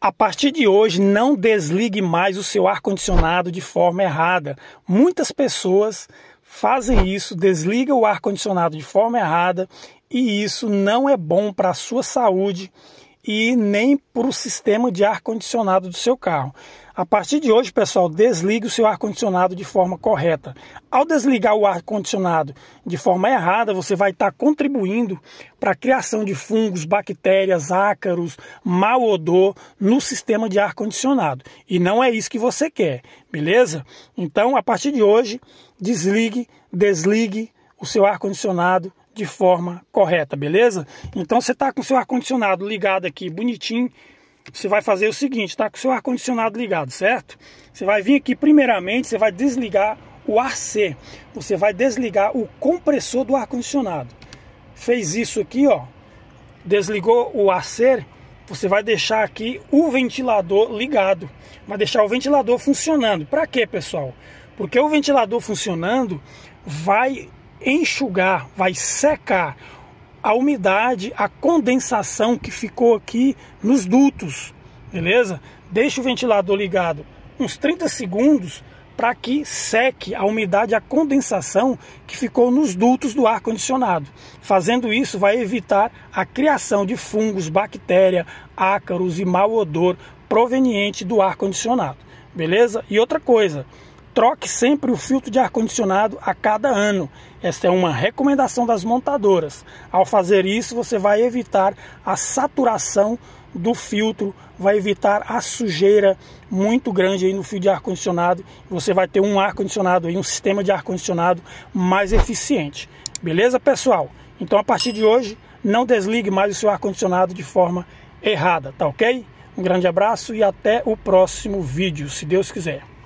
A partir de hoje, não desligue mais o seu ar-condicionado de forma errada. Muitas pessoas fazem isso, desligam o ar-condicionado de forma errada e isso não é bom para a sua saúde e nem para o sistema de ar-condicionado do seu carro. A partir de hoje, pessoal, desligue o seu ar-condicionado de forma correta. Ao desligar o ar-condicionado de forma errada, você vai estar tá contribuindo para a criação de fungos, bactérias, ácaros, mau odor no sistema de ar-condicionado. E não é isso que você quer, beleza? Então, a partir de hoje, desligue, desligue o seu ar-condicionado de forma correta, beleza? Então você está com seu ar-condicionado ligado aqui, bonitinho, você vai fazer o seguinte, tá com seu ar-condicionado ligado, certo? Você vai vir aqui primeiramente, você vai desligar o AC, você vai desligar o compressor do ar-condicionado. Fez isso aqui, ó, desligou o AC, você vai deixar aqui o ventilador ligado, vai deixar o ventilador funcionando. Para quê, pessoal? Porque o ventilador funcionando vai enxugar, vai secar a umidade, a condensação que ficou aqui nos dutos, beleza? Deixa o ventilador ligado uns 30 segundos para que seque a umidade, a condensação que ficou nos dutos do ar-condicionado. Fazendo isso, vai evitar a criação de fungos, bactéria, ácaros e mau odor proveniente do ar-condicionado, beleza? E outra coisa, troque sempre o filtro de ar-condicionado a cada ano. Esta é uma recomendação das montadoras. Ao fazer isso, você vai evitar a saturação do filtro, vai evitar a sujeira muito grande aí no fio de ar-condicionado. Você vai ter um ar-condicionado aí, um sistema de ar-condicionado mais eficiente. Beleza, pessoal? Então, a partir de hoje, não desligue mais o seu ar-condicionado de forma errada, tá ok? Um grande abraço e até o próximo vídeo, se Deus quiser.